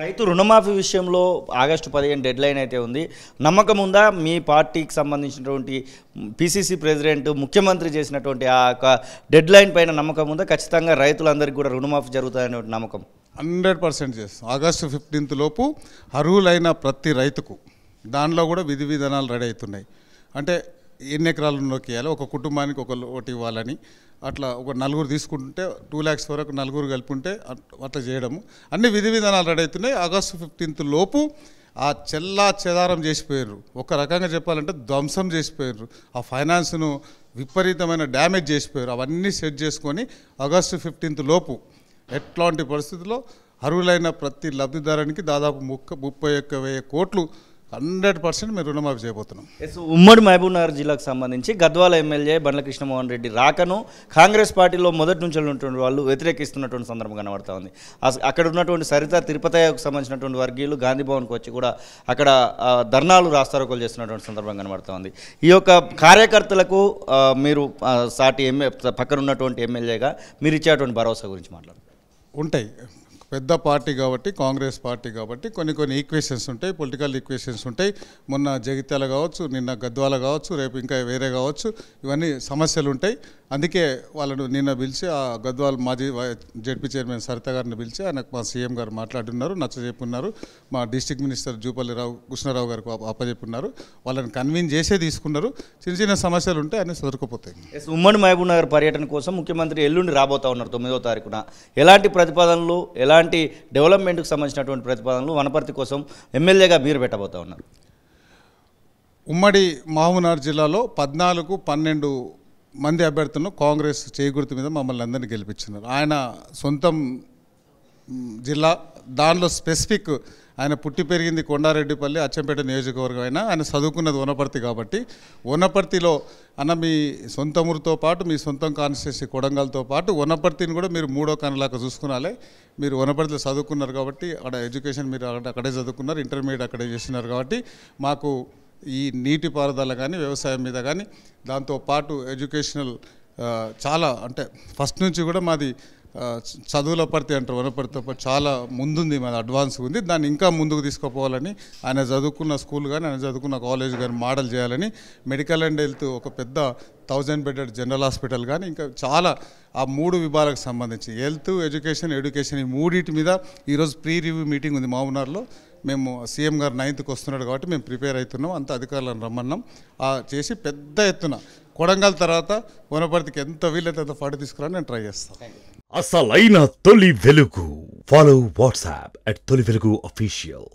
రైతు రుణమాఫీ విషయంలో ఆగస్టు పదిహేను డెడ్ లైన్ అయితే ఉంది నమ్మకం ఉందా మీ పార్టీకి సంబంధించినటువంటి పిసిసి ప్రెసిడెంట్ ముఖ్యమంత్రి చేసినటువంటి ఆ యొక్క డెడ్ లైన్ పైన నమ్మకం ఉందా ఖచ్చితంగా రైతులందరికీ కూడా రుణమాఫీ జరుగుతాయనే నమ్మకం హండ్రెడ్ పర్సెంట్ చేస్తాం ఆగస్టు ఫిఫ్టీన్త్ లోపు అర్హులైన ప్రతి రైతుకు దానిలో కూడా విధి విధానాలు రెడీ అవుతున్నాయి అంటే ఎన్ని ఎకరాలలోకి వేయాలి ఒక కుటుంబానికి ఒక ఒకటి ఇవ్వాలని అట్లా ఒక నలుగురు తీసుకుంటుంటే టూ ల్యాక్స్ వరకు నలుగురు కలుపుకుంటే అట్లా చేయడము అన్ని విధి విధానాలు రెడీ అవుతున్నాయి ఆగస్టు ఫిఫ్టీన్త్ లోపు ఆ చెల్లా చెదారం చేసిపోయారు ఒక రకంగా చెప్పాలంటే ధ్వంసం చేసిపోయారు ఆ ఫైనాన్స్ను విపరీతమైన డ్యామేజ్ చేసిపోయారు అవన్నీ సెట్ చేసుకొని ఆగస్టు ఫిఫ్టీన్త్ లోపు ఎట్లాంటి పరిస్థితుల్లో అర్హులైన ప్రతి లబ్ధిదారునికి దాదాపు ముక్క ముప్పై ఒక్క వెయ్యి కోట్లు హండ్రెడ్ పర్సెంట్ మేము రుణమాఫీ చేయబోతున్నాం ఉమ్మడి మహబూబ్నగర్ జిల్లాకు సంబంధించి గద్వాల ఎమ్మెల్యే బండ్ల కృష్ణమోహన్ రెడ్డి రాకను కాంగ్రెస్ పార్టీలో మొదటి నుంచి ఉన్నటువంటి వాళ్ళు వ్యతిరేకిస్తున్నటువంటి సందర్భం కనబడుతూ ఉంది అక్కడ ఉన్నటువంటి సరిత తిరుపతయ్యకు సంబంధించినటువంటి వర్గీయులు గాంధీ భవన్కి వచ్చి కూడా అక్కడ ధర్నాలు రాస్తారోకలు చేస్తున్నటువంటి సందర్భం కనబడుతూ ఉంది ఈ యొక్క కార్యకర్తలకు మీరు సాటి ఎమ్మె పక్కన ఉన్నటువంటి ఎమ్మెల్యేగా మీరు ఇచ్చేటువంటి భరోసా గురించి మాట్లాడుతున్నారు ఉంటాయి పెద్ద పార్టీ కాబట్టి కాంగ్రెస్ పార్టీ కాబట్టి కొన్ని కొన్ని ఈక్వేషన్స్ ఉంటాయి పొలిటికల్ ఈక్వేషన్స్ ఉంటాయి మొన్న జగిత్యాల కావచ్చు నిన్న గద్వాల కావచ్చు రేపు ఇంకా వేరే కావచ్చు ఇవన్నీ సమస్యలు ఉంటాయి అందుకే వాళ్ళను నిన్న పిలిచి ఆ గద్వాల్ మాజీ జడ్పీ చైర్మన్ సరిత గారిని పిలిచి ఆయనకు మా సీఎం గారు మాట్లాడున్నారు నచ్చజెప్పున్నారు మా డిస్టిక్ మినిస్టర్ జూపల్లి రావు కృష్ణారావు గారికి ఉన్నారు వాళ్ళని కన్విన్స్ చేసే తీసుకున్నారు చిన్న చిన్న సమస్యలు ఉంటే అన్నీ సదురుకుపోతాయి ఉమ్మడి మహబూబ్ నగర్ పర్యటన కోసం ముఖ్యమంత్రి ఎల్లుండి రాబోతా ఉన్నారు తొమ్మిదో తారీఖున ఎలాంటి ప్రతిపాదనలు ఎలాంటి డెవలప్మెంట్కి సంబంధించినటువంటి ప్రతిపాదనలు వనపర్తి కోసం ఎమ్మెల్యేగా మీరు పెట్టబోతా ఉన్నారు ఉమ్మడి నగర్ జిల్లాలో పద్నాలుగు పన్నెండు మంది అభ్యర్థులను కాంగ్రెస్ చేకూర్తి మీద మమ్మల్ని అందరినీ గెలిపించినారు ఆయన సొంతం జిల్లా దానిలో స్పెసిఫిక్ ఆయన పుట్టి పెరిగింది కొండారెడ్డిపల్లి అచ్చంపేట నియోజకవర్గం అయినా ఆయన చదువుకున్నది వనపర్తి కాబట్టి వనపర్తిలో అన్న మీ సొంత ఊరితో పాటు మీ సొంతం కాన్స్టిట్యూన్సీ కొడంగల్తో పాటు వనపర్తిని కూడా మీరు మూడో కనులాగా చూసుకునాలి మీరు వనపర్తిలో చదువుకున్నారు కాబట్టి అక్కడ ఎడ్యుకేషన్ మీరు అక్కడే చదువుకున్నారు ఇంటర్మీడియట్ అక్కడే చేసినారు కాబట్టి మాకు ఈ నీటిపారుదల కానీ వ్యవసాయం మీద కానీ దాంతోపాటు ఎడ్యుకేషనల్ చాలా అంటే ఫస్ట్ నుంచి కూడా మాది చదువుల పరిధి అంటారు వనపరితో చాలా ముందుంది మాది అడ్వాన్స్ ఉంది దాన్ని ఇంకా ముందుకు తీసుకుపోవాలని ఆయన చదువుకున్న స్కూల్ కానీ ఆయన చదువుకున్న కాలేజ్ కానీ మోడల్ చేయాలని మెడికల్ అండ్ హెల్త్ ఒక పెద్ద థౌజండ్ బెడెడ్ జనరల్ హాస్పిటల్ కానీ ఇంకా చాలా ఆ మూడు విభాగాలకు సంబంధించి హెల్త్ ఎడ్యుకేషన్ ఎడ్యుకేషన్ ఈ మూడింటి మీద ఈరోజు ప్రీ రివ్యూ మీటింగ్ ఉంది మామూనార్లో మేము సీఎం గారు నైన్త్కి వస్తున్నాడు కాబట్టి మేము ప్రిపేర్ అవుతున్నాం అంత అధికారులను రమ్మన్నాం చేసి పెద్ద ఎత్తున కొడంగల్ తర్వాత వనపర్తికి ఎంత వీలైతే అంత ఫాటో తీసుకురావాలని నేను ట్రై చేస్తాను అసలైన తొలి వెలుగు ఫాలో వాట్సాప్ అట్ తొలి వెలుగు అఫీషియల్